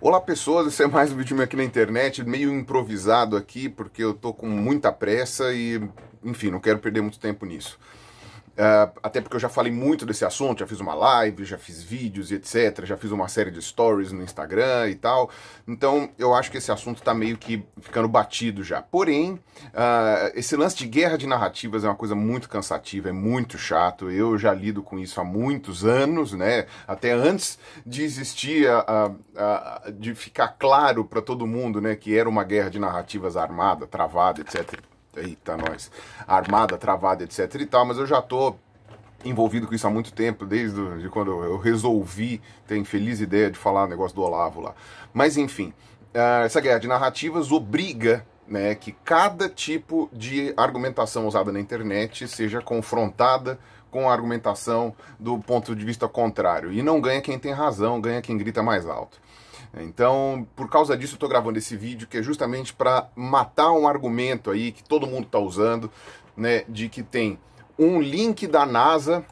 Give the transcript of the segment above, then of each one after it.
Olá pessoas, esse é mais um vídeo aqui na internet, meio improvisado aqui, porque eu tô com muita pressa e, enfim, não quero perder muito tempo nisso. Uh, até porque eu já falei muito desse assunto, já fiz uma live, já fiz vídeos e etc, já fiz uma série de stories no Instagram e tal. Então eu acho que esse assunto tá meio que ficando batido já. Porém, uh, esse lance de guerra de narrativas é uma coisa muito cansativa, é muito chato. Eu já lido com isso há muitos anos, né? Até antes de existir, a, a, a de ficar claro para todo mundo, né, que era uma guerra de narrativas armada, travada, etc Eita, nós. Armada, travada, etc e tal, mas eu já tô envolvido com isso há muito tempo, desde de quando eu resolvi ter a infeliz ideia de falar o negócio do Olavo lá. Mas enfim, ah, essa guerra de narrativas obriga né, que cada tipo de argumentação usada na internet seja confrontada com a argumentação do ponto de vista contrário. E não ganha quem tem razão, ganha quem grita mais alto. Então, por causa disso, eu estou gravando esse vídeo que é justamente para matar um argumento aí que todo mundo está usando, né, de que tem um link da NASA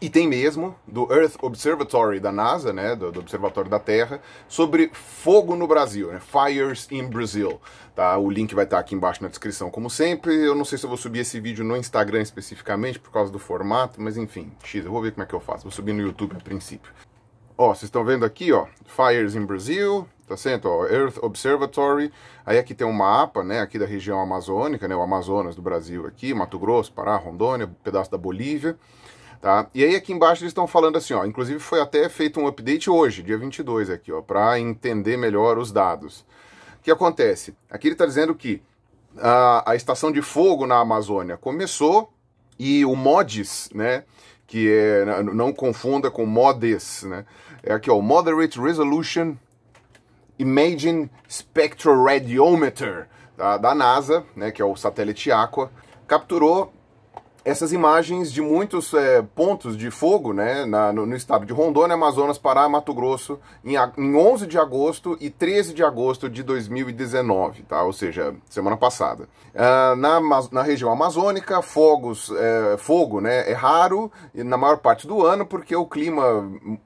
e tem mesmo do Earth Observatory da NASA, né, do, do Observatório da Terra, sobre fogo no Brasil, né, Fires in Brazil. Tá? O link vai estar tá aqui embaixo na descrição, como sempre. Eu não sei se eu vou subir esse vídeo no Instagram especificamente por causa do formato, mas enfim, x, eu vou ver como é que eu faço. Vou subir no YouTube a princípio. Ó, vocês estão vendo aqui, ó, Fires in Brazil, tá certo? Ó, Earth Observatory. Aí aqui tem um mapa, né, aqui da região amazônica, né, o Amazonas do Brasil aqui, Mato Grosso, Pará, Rondônia, um pedaço da Bolívia, tá? E aí aqui embaixo eles estão falando assim, ó, inclusive foi até feito um update hoje, dia 22 aqui, ó, para entender melhor os dados. O que acontece? Aqui ele está dizendo que a, a estação de fogo na Amazônia começou e o MODIS, né, que é, não confunda com MODES, né, é aqui, ó, Moderate Resolution Imaging Spectroradiometer da, da NASA, né, que é o satélite Aqua, capturou essas imagens de muitos é, pontos de fogo né, na, no, no, estado de Rondônia, Amazonas, Pará, Mato Grosso, em, em 11 de agosto e 13 de agosto de 2019, tá? ou seja, semana passada. Uh, na, na região amazônica, fogos, é, fogo né, é raro na maior parte do ano, porque o clima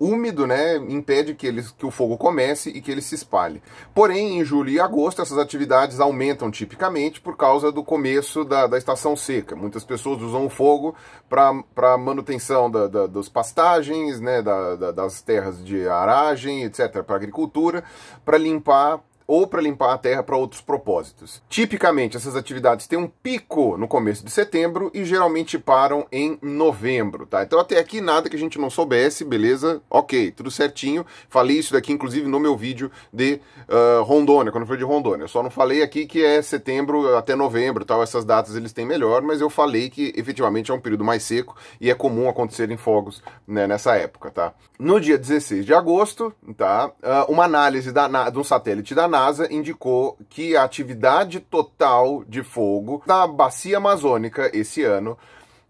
úmido né, impede que, eles, que o fogo comece e que ele se espalhe. Porém, em julho e agosto, essas atividades aumentam tipicamente por causa do começo da, da estação seca. Muitas pessoas usam um fogo para manutenção da, da, dos pastagens, né, da, da, das terras de aragem, etc., para agricultura, para limpar ou para limpar a terra para outros propósitos. Tipicamente, essas atividades têm um pico no começo de setembro e geralmente param em novembro, tá? Então até aqui nada que a gente não soubesse, beleza? Ok, tudo certinho. Falei isso daqui, inclusive, no meu vídeo de uh, Rondônia, quando eu falei de Rondônia. Eu só não falei aqui que é setembro até novembro, tal. Essas datas eles têm melhor, mas eu falei que efetivamente é um período mais seco e é comum acontecerem fogos né, nessa época, tá? No dia 16 de agosto, tá? Uh, uma análise da, na, de um satélite da NASA indicou que a atividade total de fogo na bacia amazônica esse ano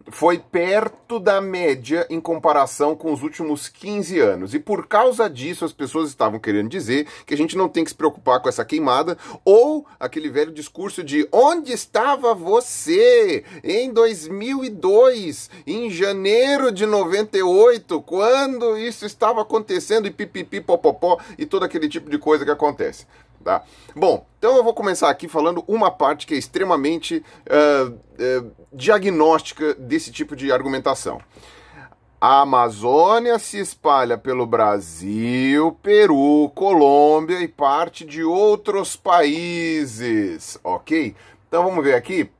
foi perto da média em comparação com os últimos 15 anos. E por causa disso, as pessoas estavam querendo dizer que a gente não tem que se preocupar com essa queimada ou aquele velho discurso de onde estava você em 2002, em janeiro de 98, quando isso estava acontecendo e pipipi popopó e todo aquele tipo de coisa que acontece tá? Bom, então eu vou começar aqui falando uma parte que é extremamente uh, uh, diagnóstica desse tipo de argumentação. A Amazônia se espalha pelo Brasil, Peru, Colômbia e parte de outros países, ok? Então vamos ver aqui.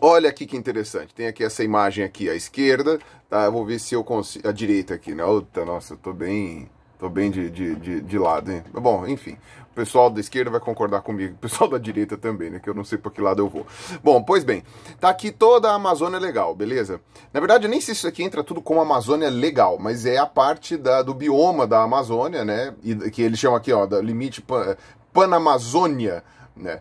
Olha aqui que interessante. Tem aqui essa imagem aqui à esquerda, tá? Eu vou ver se eu consigo... à direita aqui, né? Outra, nossa, eu tô bem... Tô bem de, de, de, de lado, hein? Bom, enfim. O pessoal da esquerda vai concordar comigo, o pessoal da direita também, né? Que eu não sei para que lado eu vou. Bom, pois bem, tá aqui toda a Amazônia Legal, beleza? Na verdade, eu nem sei se isso aqui entra tudo como Amazônia Legal, mas é a parte da, do bioma da Amazônia, né? E, que eles chamam aqui, ó, da limite pan, eh, Panamazônia, né?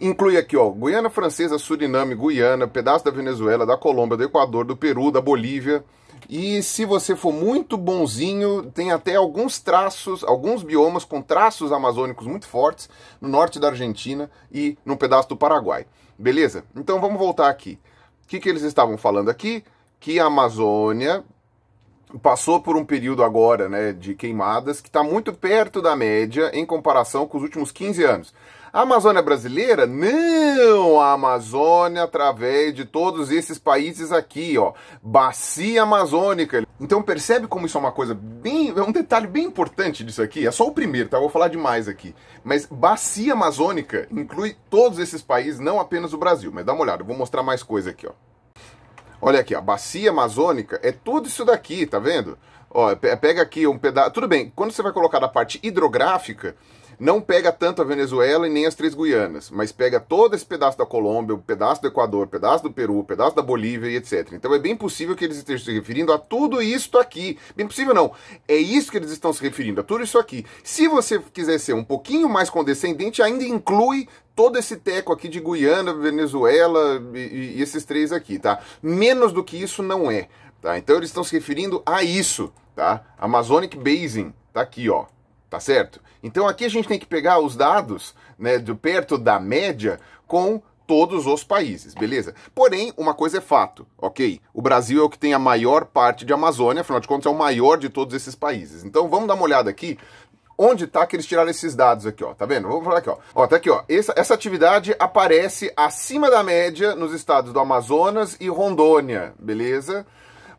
Inclui aqui, ó, Guiana Francesa, Suriname, Guiana, pedaço da Venezuela, da Colômbia, do Equador, do Peru, da Bolívia, e se você for muito bonzinho, tem até alguns traços, alguns biomas com traços amazônicos muito fortes no norte da Argentina e num pedaço do Paraguai. Beleza? Então vamos voltar aqui. O que, que eles estavam falando aqui? Que a Amazônia passou por um período agora né, de queimadas que está muito perto da média em comparação com os últimos 15 anos. A Amazônia brasileira? Não! A Amazônia através de todos esses países aqui, ó. Bacia Amazônica. Então percebe como isso é uma coisa bem... É um detalhe bem importante disso aqui. É só o primeiro, tá? Eu vou falar demais aqui. Mas Bacia Amazônica inclui todos esses países, não apenas o Brasil. Mas dá uma olhada, eu vou mostrar mais coisa aqui, ó. Olha aqui, a bacia amazônica é tudo isso daqui, tá vendo? Ó, pega aqui um pedaço. Tudo bem, quando você vai colocar da parte hidrográfica, não pega tanto a Venezuela e nem as três Guianas, mas pega todo esse pedaço da Colômbia, o pedaço do Equador, o pedaço do Peru, o pedaço da Bolívia e etc. Então é bem possível que eles estejam se referindo a tudo isso aqui. Bem possível não. É isso que eles estão se referindo, a tudo isso aqui. Se você quiser ser um pouquinho mais condescendente, ainda inclui todo esse teco aqui de Guiana, Venezuela e, e esses três aqui, tá? Menos do que isso não é, tá? Então eles estão se referindo a isso, tá? Amazonic Basin, tá aqui, ó tá certo? Então aqui a gente tem que pegar os dados né, de perto da média com todos os países, beleza? Porém, uma coisa é fato, ok? O Brasil é o que tem a maior parte de Amazônia, afinal de contas é o maior de todos esses países. Então vamos dar uma olhada aqui onde tá que eles tiraram esses dados aqui, ó. Tá vendo? Vamos falar aqui, ó. Ó, tá aqui, ó. Essa, essa atividade aparece acima da média nos estados do Amazonas e Rondônia, beleza?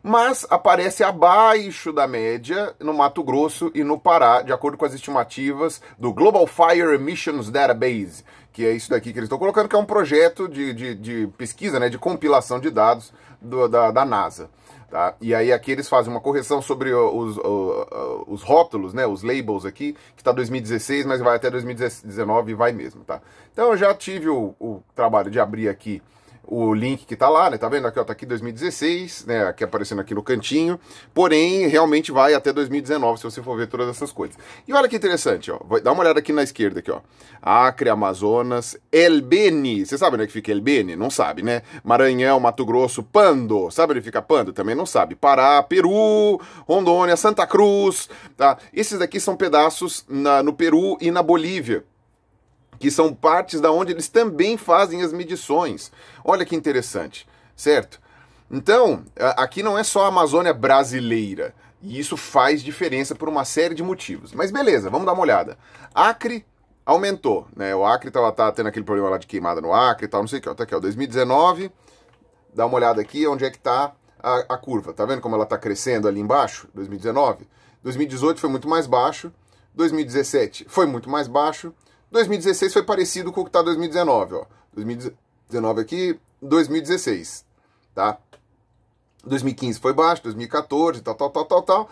mas aparece abaixo da média no Mato Grosso e no Pará, de acordo com as estimativas do Global Fire Emissions Database, que é isso daqui que eles estão colocando, que é um projeto de, de, de pesquisa, né, de compilação de dados do, da, da NASA. Tá? E aí aqui eles fazem uma correção sobre os, os, os rótulos, né? Os labels aqui, que está 2016, mas vai até 2019 e vai mesmo, tá? Então eu já tive o, o trabalho de abrir aqui o link que está lá, né? Tá vendo aqui, ó, tá aqui 2016, né? Aqui aparecendo aqui no cantinho. Porém, realmente vai até 2019 se você for ver todas essas coisas. E olha que interessante, ó. Dá uma olhada aqui na esquerda aqui, ó. Acre, Amazonas, Elbeni. Você sabe onde é que fica Elbeni? Não sabe, né? Maranhão, Mato Grosso, Pando. Sabe onde fica Pando? Também não sabe. Pará, Peru, Rondônia, Santa Cruz, tá? Esses daqui são pedaços na, no Peru e na Bolívia que são partes da onde eles também fazem as medições. Olha que interessante, certo? Então, aqui não é só a Amazônia brasileira, e isso faz diferença por uma série de motivos. Mas beleza, vamos dar uma olhada. Acre aumentou, né? O Acre estava tá, tá, tendo aquele problema lá de queimada no Acre e tal, não sei o que, tá aqui, ó, 2019. Dá uma olhada aqui onde é que tá a, a curva. Tá vendo como ela tá crescendo ali embaixo? 2019. 2018 foi muito mais baixo. 2017 foi muito mais baixo. 2016 foi parecido com o que está 2019, ó. 2019 aqui, 2016, tá? 2015 foi baixo, 2014, tal, tal, tal, tal, tal.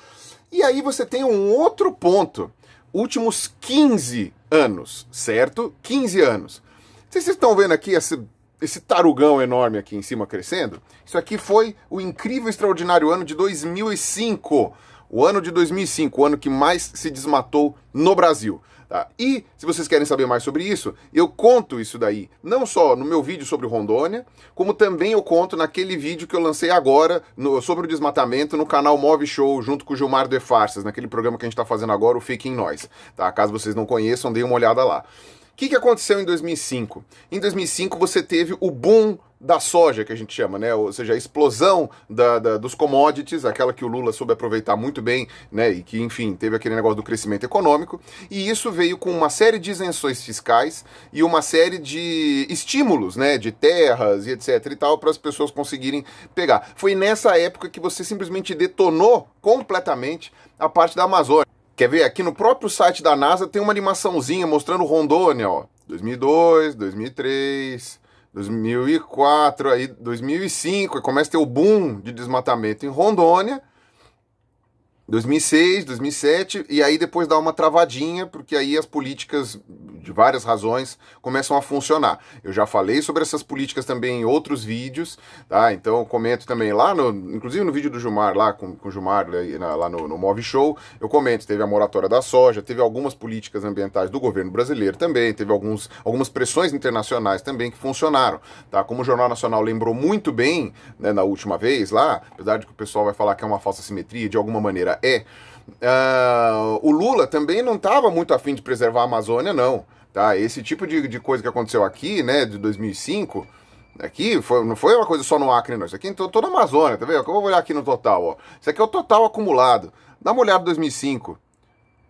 E aí você tem um outro ponto. Últimos 15 anos, certo? 15 anos. Vocês estão vendo aqui esse, esse tarugão enorme aqui em cima crescendo? Isso aqui foi o incrível, extraordinário ano de 2005. O ano de 2005, o ano que mais se desmatou no Brasil. Tá? E se vocês querem saber mais sobre isso, eu conto isso daí, não só no meu vídeo sobre Rondônia, como também eu conto naquele vídeo que eu lancei agora no, sobre o desmatamento no canal Move Show, junto com o Gilmar de Farsas, naquele programa que a gente está fazendo agora, o Faking Noise. Tá? Caso vocês não conheçam, deem uma olhada lá. O que, que aconteceu em 2005? Em 2005 você teve o boom da soja, que a gente chama, né? Ou seja, a explosão da, da, dos commodities, aquela que o Lula soube aproveitar muito bem, né? E que, enfim, teve aquele negócio do crescimento econômico. E isso veio com uma série de isenções fiscais e uma série de estímulos, né? De terras e etc e tal, para as pessoas conseguirem pegar. Foi nessa época que você simplesmente detonou completamente a parte da Amazônia. Quer ver? Aqui no próprio site da NASA tem uma animaçãozinha mostrando Rondônia, ó. 2002, 2003, 2004, aí 2005, aí começa a ter o boom de desmatamento em Rondônia. 2006, 2007, e aí depois dá uma travadinha, porque aí as políticas, de várias razões, começam a funcionar. Eu já falei sobre essas políticas também em outros vídeos, tá? Então eu comento também lá, no, inclusive no vídeo do Gilmar, lá com, com o Gilmar, né, lá no, no Move Show, eu comento, teve a moratória da soja, teve algumas políticas ambientais do governo brasileiro também, teve alguns, algumas pressões internacionais também que funcionaram, tá? Como o Jornal Nacional lembrou muito bem, né, na última vez lá, apesar de que o pessoal vai falar que é uma falsa simetria, de alguma maneira é. Uh, o Lula também não estava muito afim de preservar a Amazônia, não. Tá? Esse tipo de, de coisa que aconteceu aqui, né, de 2005, aqui foi, não foi uma coisa só no Acre, não. Isso aqui em toda a Amazônia, tá vendo? Eu vou olhar aqui no total, ó. Isso aqui é o total acumulado. Dá uma olhada em 2005.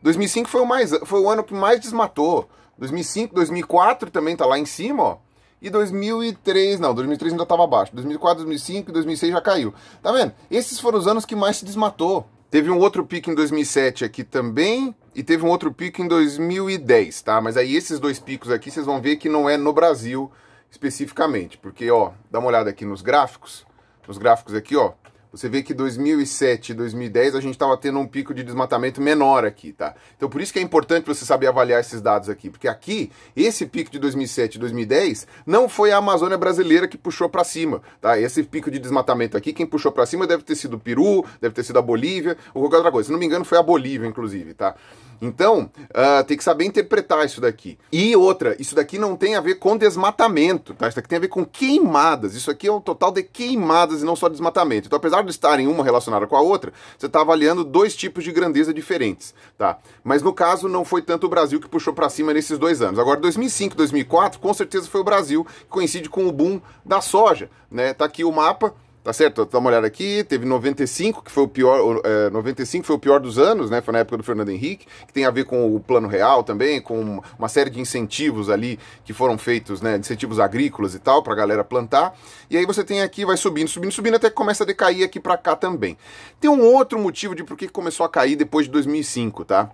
2005 foi o, mais, foi o ano que mais desmatou. 2005, 2004 também tá lá em cima, ó. E 2003, não, 2003 ainda estava abaixo. 2004, 2005 e 2006 já caiu. Tá vendo? Esses foram os anos que mais se desmatou. Teve um outro pico em 2007 aqui também e teve um outro pico em 2010, tá? Mas aí esses dois picos aqui vocês vão ver que não é no Brasil especificamente, porque ó, dá uma olhada aqui nos gráficos, nos gráficos aqui, ó, você vê que 2007 e 2010 a gente estava tendo um pico de desmatamento menor aqui, tá? Então por isso que é importante você saber avaliar esses dados aqui, porque aqui esse pico de 2007 e 2010 não foi a Amazônia brasileira que puxou para cima, tá? Esse pico de desmatamento aqui, quem puxou para cima deve ter sido o Peru, deve ter sido a Bolívia ou qualquer outra coisa. Se não me engano foi a Bolívia, inclusive, tá? Então, uh, tem que saber interpretar isso daqui. E outra, isso daqui não tem a ver com desmatamento, tá? Isso daqui tem a ver com queimadas. Isso aqui é um total de queimadas e não só desmatamento. Então, apesar de estarem uma relacionada com a outra, você está avaliando dois tipos de grandeza diferentes, tá? Mas no caso, não foi tanto o Brasil que puxou para cima nesses dois anos. Agora, 2005, 2004, com certeza foi o Brasil, que coincide com o boom da soja, né? Tá aqui o mapa Tá certo? Dá uma olhada aqui. Teve 95, que foi o pior. É, 95 foi o pior dos anos, né? Foi na época do Fernando Henrique, que tem a ver com o plano real também, com uma série de incentivos ali que foram feitos, né? Incentivos agrícolas e tal, pra galera plantar. E aí você tem aqui, vai subindo, subindo, subindo, até que começa a decair aqui pra cá também. Tem um outro motivo de por que começou a cair depois de 2005, tá?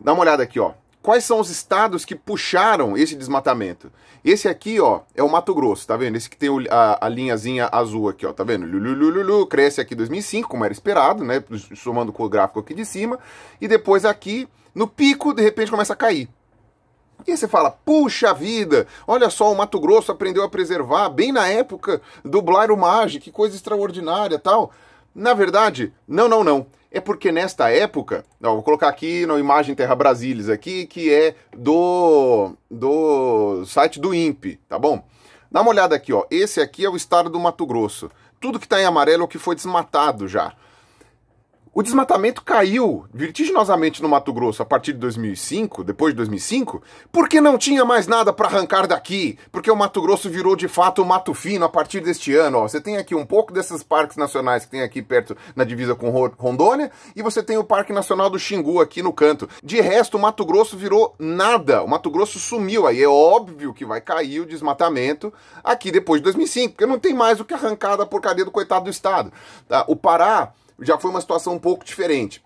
Dá uma olhada aqui, ó quais são os estados que puxaram esse desmatamento. Esse aqui, ó, é o Mato Grosso, tá vendo? Esse que tem a, a linhazinha azul aqui, ó, tá vendo? Lulululu, cresce aqui em 2005, como era esperado, né? Somando com o gráfico aqui de cima. E depois aqui, no pico, de repente começa a cair. E aí você fala, puxa vida, olha só, o Mato Grosso aprendeu a preservar bem na época do Blairo Maggi, que coisa extraordinária tal. Na verdade, não, não, não é porque nesta época, ó, vou colocar aqui na imagem Terra Brasilis aqui, que é do do site do INPE, tá bom? Dá uma olhada aqui, ó. Esse aqui é o estado do Mato Grosso. Tudo que está em amarelo é o que foi desmatado já. O desmatamento caiu vertiginosamente no Mato Grosso a partir de 2005, depois de 2005, porque não tinha mais nada para arrancar daqui, porque o Mato Grosso virou de fato mato fino a partir deste ano. Ó, você tem aqui um pouco desses parques nacionais que tem aqui perto na divisa com Rondônia e você tem o Parque Nacional do Xingu aqui no canto. De resto, o Mato Grosso virou nada. O Mato Grosso sumiu. Aí é óbvio que vai cair o desmatamento aqui depois de 2005, porque não tem mais o que arrancar da porcaria do coitado do estado. Tá? O Pará já foi uma situação um pouco diferente.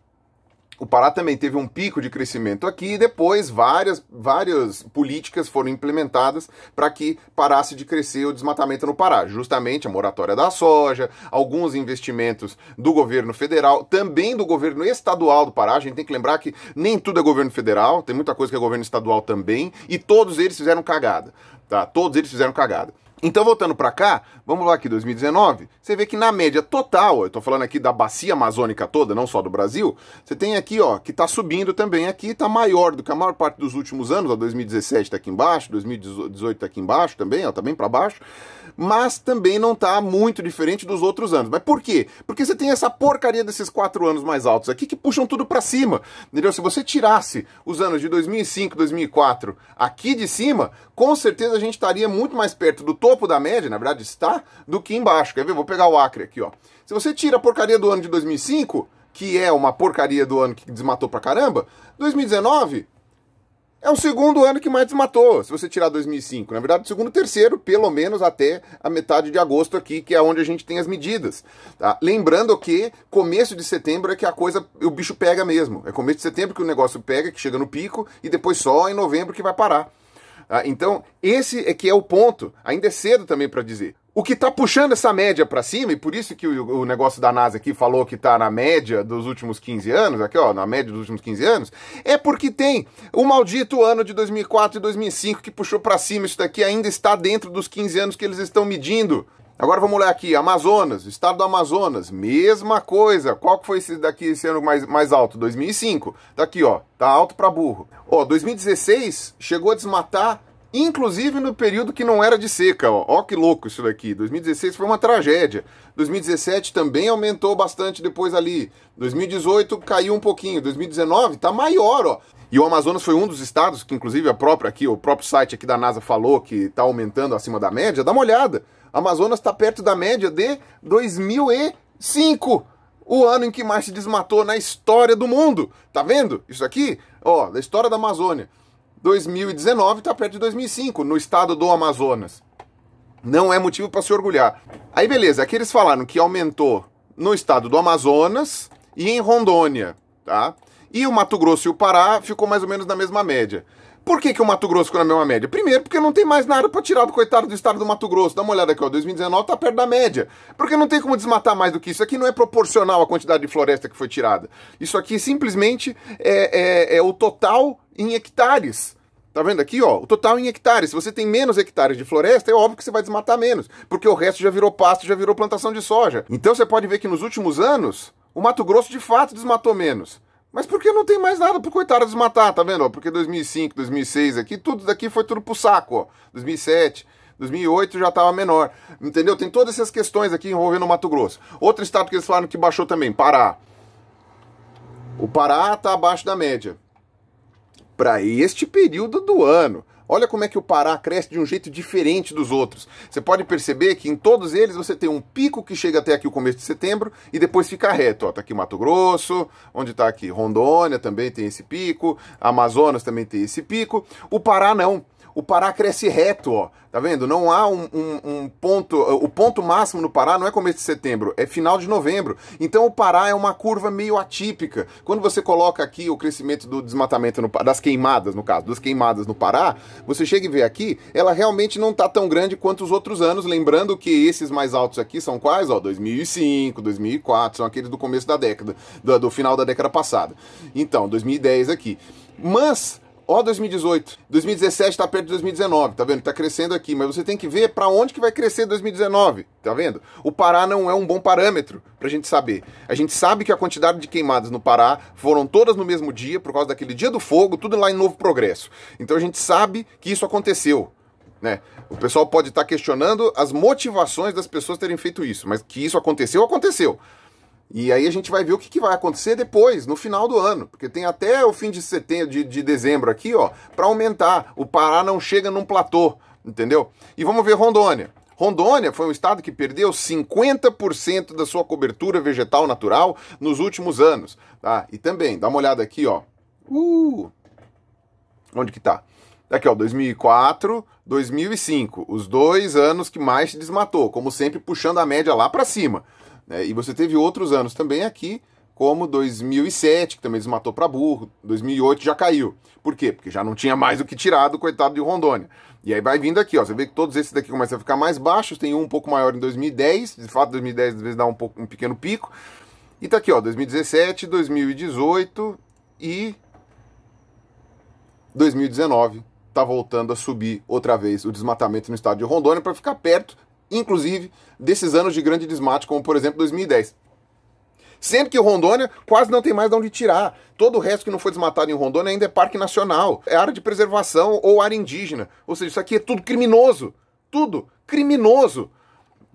O Pará também teve um pico de crescimento aqui e depois várias, várias políticas foram implementadas para que parasse de crescer o desmatamento no Pará. Justamente a moratória da soja, alguns investimentos do governo federal, também do governo estadual do Pará. A gente tem que lembrar que nem tudo é governo federal, tem muita coisa que é governo estadual também, e todos eles fizeram cagada. Tá? Todos eles fizeram cagada. Então, voltando para cá, vamos lá aqui, 2019, você vê que na média total, eu estou falando aqui da bacia amazônica toda, não só do Brasil, você tem aqui, ó, que está subindo também aqui, está maior do que a maior parte dos últimos anos, ó, 2017 está aqui embaixo, 2018 está aqui embaixo também, ó, tá bem para baixo, mas também não está muito diferente dos outros anos. Mas por quê? Porque você tem essa porcaria desses quatro anos mais altos aqui que puxam tudo para cima, entendeu? Se você tirasse os anos de 2005, 2004 aqui de cima, com certeza a gente estaria muito mais perto do topo topo da média, na verdade está, do que embaixo. Quer ver? Vou pegar o Acre aqui, ó. Se você tira a porcaria do ano de 2005, que é uma porcaria do ano que desmatou pra caramba, 2019 é o segundo ano que mais desmatou, se você tirar 2005. Na verdade, segundo, terceiro, pelo menos até a metade de agosto aqui, que é onde a gente tem as medidas. Tá? Lembrando que começo de setembro é que a coisa, o bicho pega mesmo. É começo de setembro que o negócio pega, que chega no pico, e depois só em novembro que vai parar. Ah, então, esse é que é o ponto. Ainda é cedo também para dizer. O que está puxando essa média para cima, e por isso que o, negócio da NASA aqui falou que está na média dos últimos 15 anos, aqui ó, na média dos últimos 15 anos, é porque tem o maldito ano de 2004 e 2005 que puxou para cima isso daqui, ainda está dentro dos 15 anos que eles estão medindo. Agora vamos olhar aqui, Amazonas, estado do Amazonas, mesma coisa. Qual que foi esse daqui sendo mais, mais alto? 2005. Daqui, tá ó, tá alto para burro. Ó, 2016 chegou a desmatar, inclusive no período que não era de seca, ó. Ó que louco isso daqui. 2016 foi uma tragédia. 2017 também aumentou bastante depois ali. 2018 caiu um pouquinho. 2019 tá maior, ó. E o Amazonas foi um dos estados que, inclusive, a própria aqui, o próprio site aqui da NASA falou que tá aumentando acima da média. Dá uma olhada. Amazonas está perto da média de 2005, o ano em que mais se desmatou na história do mundo. Tá vendo isso aqui? Ó, da história da Amazônia. 2019 está perto de 2005 no estado do Amazonas. Não é motivo para se orgulhar. Aí beleza, aqui eles falaram que aumentou no estado do Amazonas e em Rondônia, tá? E o Mato Grosso e o Pará ficou mais ou menos na mesma média. Por que, que o Mato Grosso ficou na é mesma média? Primeiro, porque não tem mais nada para tirar do coitado do estado do Mato Grosso. Dá uma olhada aqui, ó. 2019 tá perto da média. Porque não tem como desmatar mais do que isso. Aqui não é proporcional à quantidade de floresta que foi tirada. Isso aqui simplesmente é, é, é o total em hectares. Tá vendo aqui, ó? O total em hectares. Se você tem menos hectares de floresta, é óbvio que você vai desmatar menos, porque o resto já virou pasto, já virou plantação de soja. Então você pode ver que nos últimos anos, o Mato Grosso de fato desmatou menos. Mas porque não tem mais nada pro coitado desmatar, tá vendo? Porque 2005, 2006 aqui, tudo daqui foi tudo pro saco, ó. 2007, 2008 já tava menor, entendeu? Tem todas essas questões aqui envolvendo o Mato Grosso. Outro estado que eles falaram que baixou também, Pará. O Pará tá abaixo da média. Para este período do ano. Olha como é que o Pará cresce de um jeito diferente dos outros. Você pode perceber que em todos eles você tem um pico que chega até aqui o começo de setembro e depois fica reto. Está aqui Mato Grosso, onde está aqui Rondônia também tem esse pico, Amazonas também tem esse pico. O Pará não o Pará cresce reto, ó. Tá vendo? Não há um, um, um, ponto. O ponto máximo no Pará não é começo de setembro, é final de novembro. Então o Pará é uma curva meio atípica. Quando você coloca aqui o crescimento do desmatamento no, das queimadas, no caso, das queimadas no Pará, você chega e vê aqui, ela realmente não tá tão grande quanto os outros anos. Lembrando que esses mais altos aqui são quais? Ó, 2005, 2004, são aqueles do começo da década, do, do final da década passada. Então, 2010 aqui. Mas Ó 2018, 2017 está perto de 2019, tá vendo? Tá crescendo aqui, mas você tem que ver para onde que vai crescer 2019, tá vendo? O Pará não é um bom parâmetro para a gente saber. A gente sabe que a quantidade de queimadas no Pará foram todas no mesmo dia por causa daquele dia do fogo, tudo lá em Novo Progresso. Então a gente sabe que isso aconteceu, né? O pessoal pode estar tá questionando as motivações das pessoas terem feito isso, mas que isso aconteceu, aconteceu. E aí a gente vai ver o que, que, vai acontecer depois, no final do ano, porque tem até o fim de setembro, de, de dezembro aqui, ó, para aumentar. O Pará não chega num platô, entendeu? E vamos ver Rondônia. Rondônia foi um estado que perdeu 50% da sua cobertura vegetal natural nos últimos anos, tá? E também, dá uma olhada aqui, ó. Uh! Onde que tá? Aqui, ó, 2004, 2005, os dois anos que mais se desmatou, como sempre puxando a média lá para cima. Né? E você teve outros anos também aqui, como 2007, que também desmatou para burro, 2008 já caiu. Por quê? Porque já não tinha mais o que tirar do coitado de Rondônia. E aí vai vindo aqui, ó, você vê que todos esses daqui começam a ficar mais baixos, tem um um pouco maior em 2010, de fato 2010 às vezes dá um, pouco, um pequeno pico. E tá aqui, ó, 2017, 2018 e 2019 tá voltando a subir outra vez o desmatamento no estado de Rondônia para ficar perto inclusive desses anos de grande desmate, como por exemplo 2010. Sendo que Rondônia quase não tem mais de onde tirar. Todo o resto que não foi desmatado em Rondônia ainda é parque nacional, é área de preservação ou área indígena. Ou seja, isso aqui é tudo criminoso. Tudo criminoso.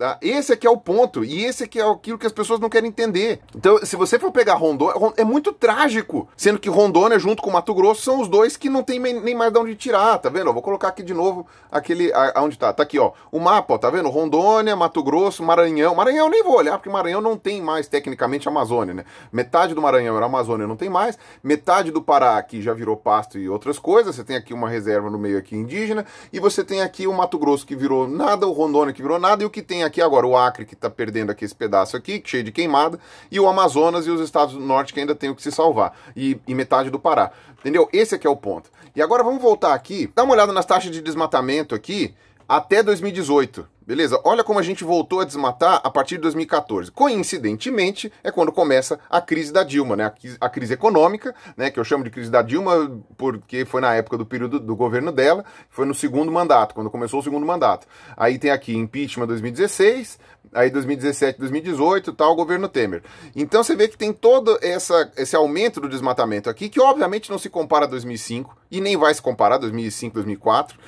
Tá? Esse aqui é o ponto, e esse aqui é aquilo que as pessoas não querem entender. Então, se você for pegar Rondônia, é, é muito trágico, sendo que Rondônia né, junto com Mato Grosso são os dois que não tem nem mais de onde tirar, tá vendo? Eu vou colocar aqui de novo aquele aonde tá, tá aqui, ó. O mapa, ó, tá vendo? Rondônia, Mato Grosso, Maranhão. Maranhão eu nem vou olhar, porque Maranhão não tem mais tecnicamente Amazônia, né? Metade do Maranhão era Amazônia, não tem mais. Metade do Pará aqui já virou pasto e outras coisas. Você tem aqui uma reserva no meio aqui indígena, e você tem aqui o Mato Grosso que virou nada, o Rondônia que virou nada, e o que tem aqui aqui agora o Acre, que está perdendo aqui esse pedaço aqui, cheio de queimada, e o Amazonas e os estados do norte que ainda tem o que se salvar, e, e metade do Pará. Entendeu? Esse aqui é, é o ponto. E agora vamos voltar aqui, dá uma olhada nas taxas de desmatamento aqui, até 2018. Beleza? Olha como a gente voltou a desmatar a partir de 2014. Coincidentemente, é quando começa a crise da Dilma, né? A crise econômica, né? Que eu chamo de crise da Dilma porque foi na época do período do governo dela, foi no segundo mandato, quando começou o segundo mandato. Aí tem aqui impeachment 2016, aí 2017, 2018, tal, governo Temer. Então você vê que tem todo essa, esse aumento do desmatamento aqui, que obviamente não se compara a 2005 e nem vai se comparar a 2005, 2004,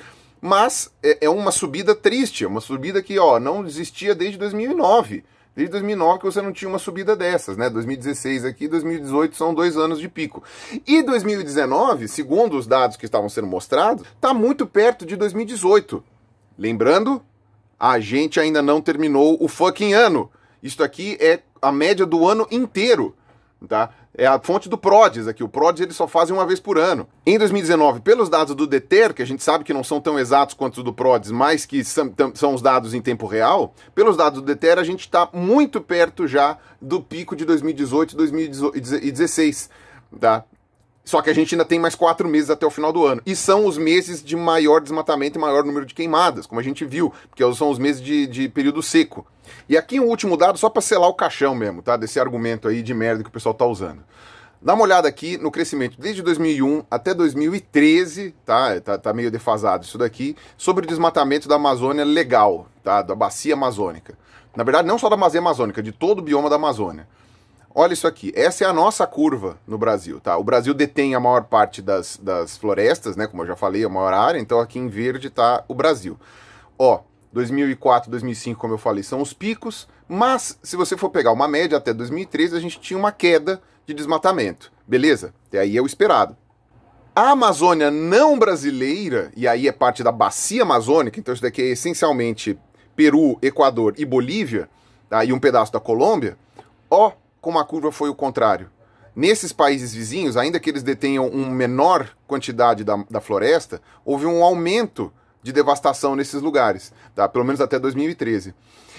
mas é, é, uma subida triste, é uma subida que ó, não existia desde 2009. Desde 2009 que você não tinha uma subida dessas, né? 2016 aqui, 2018 são dois anos de pico. E 2019, segundo os dados que estavam sendo mostrados, está muito perto de 2018. Lembrando, a gente ainda não terminou o fucking ano. Isso aqui é a média do ano inteiro, tá? É a fonte do PRODES aqui. O PRODES eles só fazem uma vez por ano. Em 2019, pelos dados do DETER, que a gente sabe que não são tão exatos quanto os do PRODES, mas que são, são os dados em tempo real, pelos dados do DETER, a gente está muito perto já do pico de 2018 e 2016. Tá? Só que a gente ainda tem mais quatro meses até o final do ano. E são os meses de maior desmatamento e maior número de queimadas, como a gente viu, porque são os meses de, de período seco. E aqui um último dado, só para selar o caixão mesmo, tá? Desse argumento aí de merda que o pessoal tá usando. Dá uma olhada aqui no crescimento desde 2001 até 2013, tá? Tá, tá meio defasado isso daqui, sobre o desmatamento da Amazônia legal, tá? Da bacia amazônica. Na verdade, não só da bacia amazônica, de todo o bioma da Amazônia. Olha isso aqui, essa é a nossa curva no Brasil, tá? O Brasil detém a maior parte das, das florestas, né? Como eu já falei, a maior área, então aqui em verde tá o Brasil. Ó, 2004, 2005, como eu falei, são os picos, mas se você for pegar uma média até 2013, a gente tinha uma queda de desmatamento, beleza? Até aí é o esperado. A Amazônia não brasileira, e aí é parte da bacia amazônica, então isso daqui é essencialmente Peru, Equador e Bolívia, tá? e um pedaço da Colômbia, ó, como a curva foi o contrário. Nesses países vizinhos, ainda que eles detenham uma menor quantidade da, da floresta, houve um aumento de devastação nesses lugares, tá? pelo menos até 2013.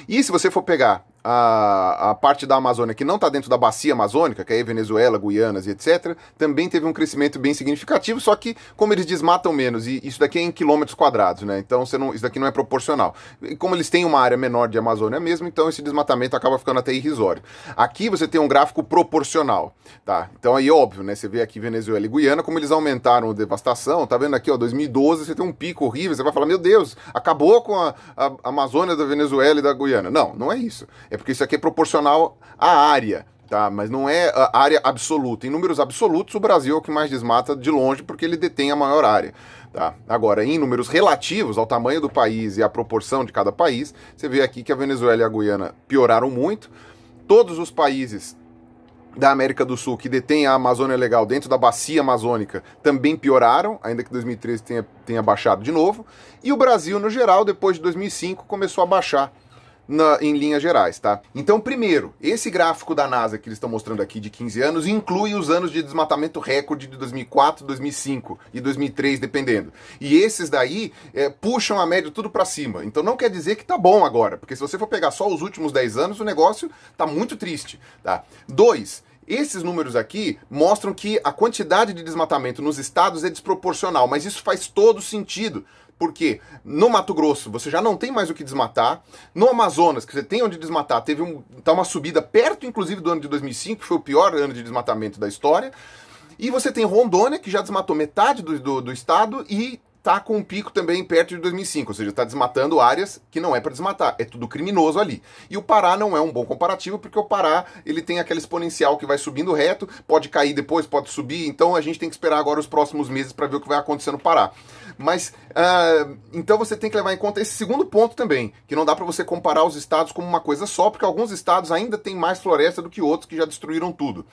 E se você for pegar a, a parte da Amazônia que não está dentro da bacia amazônica, que é Venezuela, Guianas e etc., também teve um crescimento bem significativo, só que como eles desmatam menos, e isso daqui é em quilômetros quadrados, né? Então você não, isso daqui não é proporcional. E como eles têm uma área menor de Amazônia mesmo, então esse desmatamento acaba ficando até irrisório. Aqui você tem um gráfico proporcional, tá? Então aí é óbvio, né? Você vê aqui Venezuela e Guiana, como eles aumentaram a devastação, tá vendo aqui, ó, 2012 você tem um pico horrível, você vai falar, meu Deus, acabou com a, a Amazônia da Venezuela e da Guiana. Não, não é isso. É é porque isso aqui é proporcional à área, tá? Mas não é a área absoluta. Em números absolutos, o Brasil é o que mais desmata de longe porque ele detém a maior área, tá? Agora, em números relativos ao tamanho do país e à proporção de cada país, você vê aqui que a Venezuela e a Guiana pioraram muito. Todos os países da América do Sul que detém a Amazônia Legal dentro da bacia amazônica também pioraram, ainda que 2013 tenha, tenha baixado de novo. E o Brasil, no geral, depois de 2005, começou a baixar na, em linhas gerais, tá? Então, primeiro, esse gráfico da NASA que eles estão mostrando aqui de 15 anos inclui os anos de desmatamento recorde de 2004, 2005 e 2003, dependendo. E esses daí é, puxam a média tudo para cima. Então, não quer dizer que tá bom agora, porque se você for pegar só os últimos 10 anos, o negócio tá muito triste, tá? Dois, esses números aqui mostram que a quantidade de desmatamento nos estados é desproporcional, mas isso faz todo sentido. Porque no Mato Grosso você já não tem mais o que desmatar, no Amazonas, que você tem onde desmatar, teve um, tá uma subida perto, inclusive, do ano de 2005, que foi o pior ano de desmatamento da história. E você tem Rondônia, que já desmatou metade do, do, do estado, e tá com um pico também perto de 2005, ou seja, está desmatando áreas que não é para desmatar, é tudo criminoso ali. E o Pará não é um bom comparativo porque o Pará ele tem aquela exponencial que vai subindo reto, pode cair depois, pode subir, então a gente tem que esperar agora os próximos meses para ver o que vai acontecer no Pará. Mas uh, então você tem que levar em conta esse segundo ponto também, que não dá para você comparar os estados como uma coisa só, porque alguns estados ainda têm mais floresta do que outros que já destruíram tudo.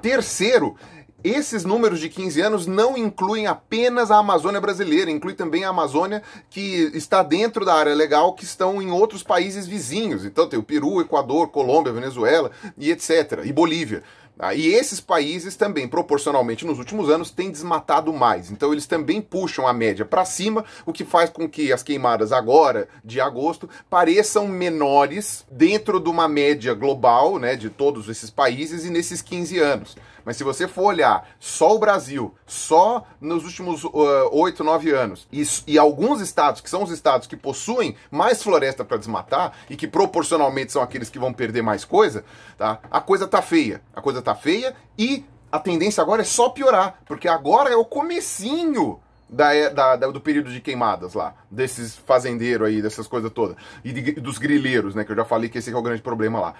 Terceiro esses números de 15 anos não incluem apenas a Amazônia brasileira, inclui também a Amazônia que está dentro da área legal, que estão em outros países vizinhos. Então tem o Peru, Equador, Colômbia, Venezuela e etc. E Bolívia. Ah, e esses países também, proporcionalmente nos últimos anos, têm desmatado mais. Então eles também puxam a média para cima, o que faz com que as queimadas agora, de agosto, pareçam menores dentro de uma média global né, de todos esses países e nesses 15 anos. Mas se você for olhar só o Brasil, só nos últimos uh, 8, 9 anos, e, e alguns estados, que são os estados que possuem mais floresta para desmatar e que proporcionalmente são aqueles que vão perder mais coisa, tá? a coisa tá feia, a coisa tá tá feia e a tendência agora é só piorar, porque agora é o comecinho da, é, da, da, do período de queimadas lá, desses fazendeiros aí, dessas coisas todas, e de, dos grileiros, né, que eu já falei que esse é o grande problema lá.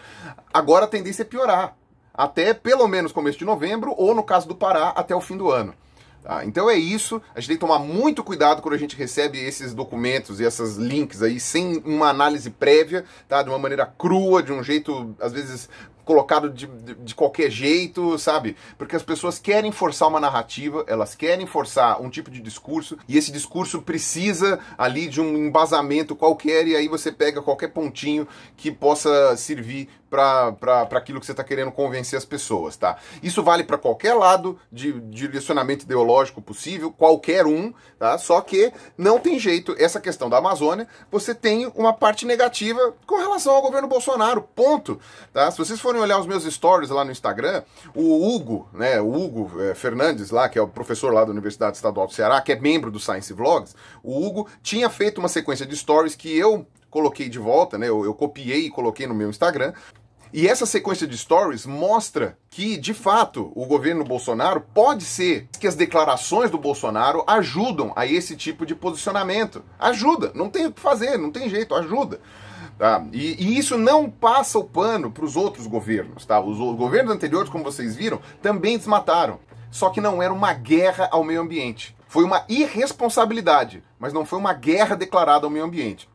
Agora a tendência é piorar, até pelo menos começo de novembro, ou no caso do Pará, até o fim do ano. Tá? Então é isso, a gente tem que tomar muito cuidado quando a gente recebe esses documentos e essas links aí, sem uma análise prévia, tá? de uma maneira crua, de um jeito, às vezes, colocado de, de, de, qualquer jeito, sabe? Porque as pessoas querem forçar uma narrativa, elas querem forçar um tipo de discurso, e esse discurso precisa ali de um embasamento qualquer, e aí você pega qualquer pontinho que possa servir para aquilo que você está querendo convencer as pessoas, tá? Isso vale para qualquer lado de, de direcionamento ideológico possível, qualquer um, tá? Só que não tem jeito, essa questão da Amazônia, você tem uma parte negativa com relação ao governo Bolsonaro, ponto, tá? Se vocês forem podem olhar os meus stories lá no Instagram, o Hugo, né, o Hugo é, Fernandes lá, que é o professor lá da Universidade Estadual do Ceará, que é membro do Science Vlogs, o Hugo tinha feito uma sequência de stories que eu coloquei de volta, né, eu, eu copiei e coloquei no meu Instagram, e essa sequência de stories mostra que, de fato, o governo Bolsonaro pode ser que as declarações do Bolsonaro ajudam a esse tipo de posicionamento. Ajuda, não tem o que fazer, não tem jeito, ajuda. Tá? E, e, isso não passa o pano para os outros governos. Tá? Os, os, governos anteriores, como vocês viram, também desmataram. Só que não era uma guerra ao meio ambiente. Foi uma irresponsabilidade, mas não foi uma guerra declarada ao meio ambiente.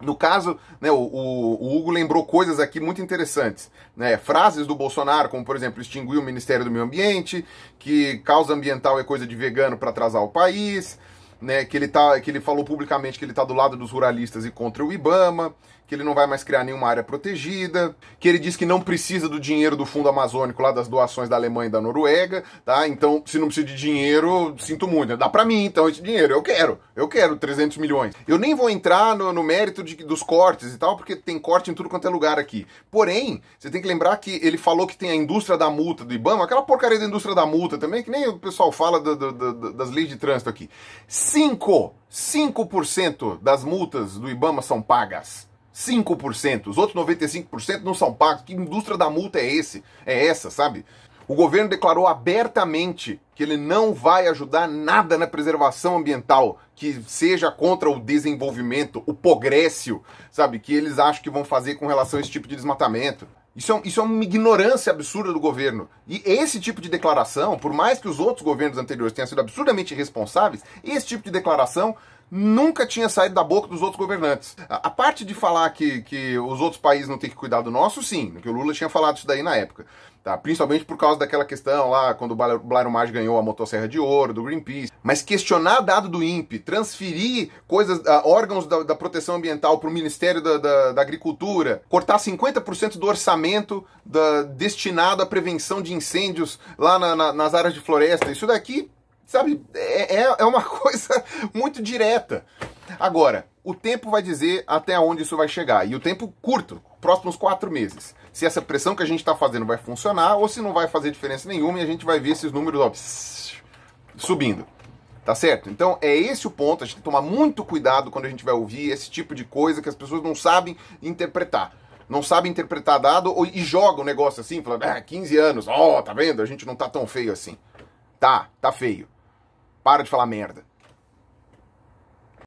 No caso, né, o, o, o, Hugo lembrou coisas aqui muito interessantes. Né? Frases do Bolsonaro, como por exemplo, extinguir o Ministério do Meio Ambiente, que causa ambiental é coisa de vegano para atrasar o país, né, que, ele tá, que ele falou publicamente que ele está do lado dos ruralistas e contra o Ibama, que ele não vai mais criar nenhuma área protegida, que ele diz que não precisa do dinheiro do Fundo Amazônico lá das doações da Alemanha e da Noruega, tá? Então, se não precisa de dinheiro, sinto muito. Né? Dá para mim, então, esse dinheiro. Eu quero. Eu quero 300 milhões. Eu nem vou entrar no, no mérito de, dos cortes e tal, porque tem corte em tudo quanto é lugar aqui. Porém, você tem que lembrar que ele falou que tem a indústria da multa do IBAMA, aquela porcaria da indústria da multa também, que nem o pessoal fala do, do, das leis de trânsito aqui. 5, 5% das multas do IBAMA são pagas. 5%. Os outros 95% não são pagos. Que indústria da multa é esse? É essa, sabe? O governo declarou abertamente que ele não vai ajudar nada na preservação ambiental que seja contra o desenvolvimento, o progresso, sabe? Que eles acham que vão fazer com relação a esse tipo de desmatamento. Isso é, isso é uma ignorância absurda do governo. E esse tipo de declaração, por mais que os outros governos anteriores tenham sido absurdamente irresponsáveis, esse tipo de declaração nunca tinha saído da boca dos outros governantes. A parte de falar que, que os outros países não têm que cuidar do nosso, sim, que o Lula tinha falado isso daí na época. Tá? Principalmente por causa daquela questão lá, quando o Blairo Maggi ganhou a motosserra de ouro, do Greenpeace. Mas questionar dado do INPE, transferir coisas, ah, órgãos da, da proteção ambiental para o Ministério da, da, da, Agricultura, cortar 50% do orçamento destinado à prevenção de incêndios lá na, na, nas áreas de floresta, isso daqui Sabe, é, é, é uma coisa muito direta. Agora, o tempo vai dizer até onde isso vai chegar. E o tempo curto, próximos quatro meses. Se essa pressão que a gente está fazendo vai funcionar ou se não vai fazer diferença nenhuma e a gente vai ver esses números ó, subindo. Tá certo? Então é esse o ponto. A gente tem que tomar muito cuidado quando a gente vai ouvir esse tipo de coisa que as pessoas não sabem interpretar. Não sabem interpretar dado ou, e joga o negócio assim, falando, ah, 15 anos, ó, oh, tá vendo? A gente não tá tão feio assim. Tá, tá feio. Para de falar merda.